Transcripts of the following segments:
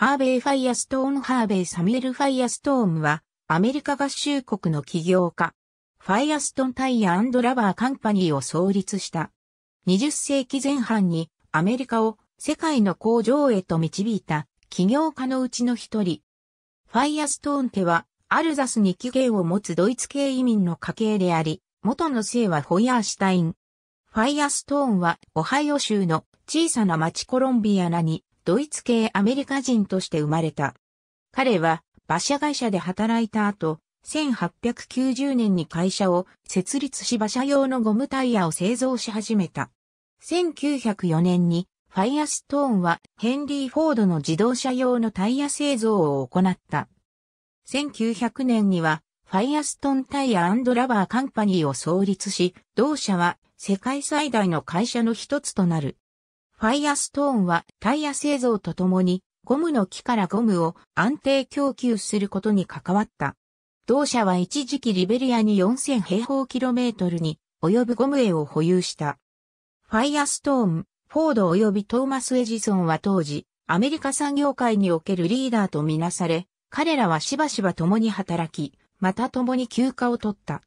ハーベイ・ファイアストーン・ハーベイ・サミュエル・ファイアストーンは、アメリカ合衆国の起業家、ファイアストン・タイヤラバー・カンパニーを創立した。20世紀前半に、アメリカを世界の工場へと導いた起業家のうちの一人。ファイアストーン家は、アルザスに起源を持つドイツ系移民の家系であり、元の姓はホイアーシュタイン。ファイアストーンは、オハイオ州の小さな町コロンビアナにドイツ系アメリカ人として生まれた。彼は馬車会社で働いた後、1890年に会社を設立し馬車用のゴムタイヤを製造し始めた。1904年にファイアストーンはヘンリー・フォードの自動車用のタイヤ製造を行った。1900年にはファイアストンタイヤラバーカンパニーを創立し、同社は世界最大の会社の一つとなる。ファイアストーンはタイヤ製造とともにゴムの木からゴムを安定供給することに関わった。同社は一時期リベリアに4000平方キロメートルに及ぶゴム絵を保有した。ファイアストーン、フォード及びトーマス・エジソンは当時、アメリカ産業界におけるリーダーとみなされ、彼らはしばしば共に働き、また共に休暇を取った。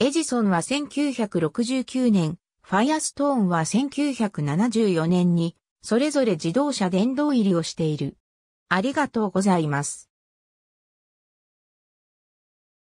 エジソンは1969年、ファイアストーンは1974年に、それぞれ自動車電動入りをしている。ありがとうございます。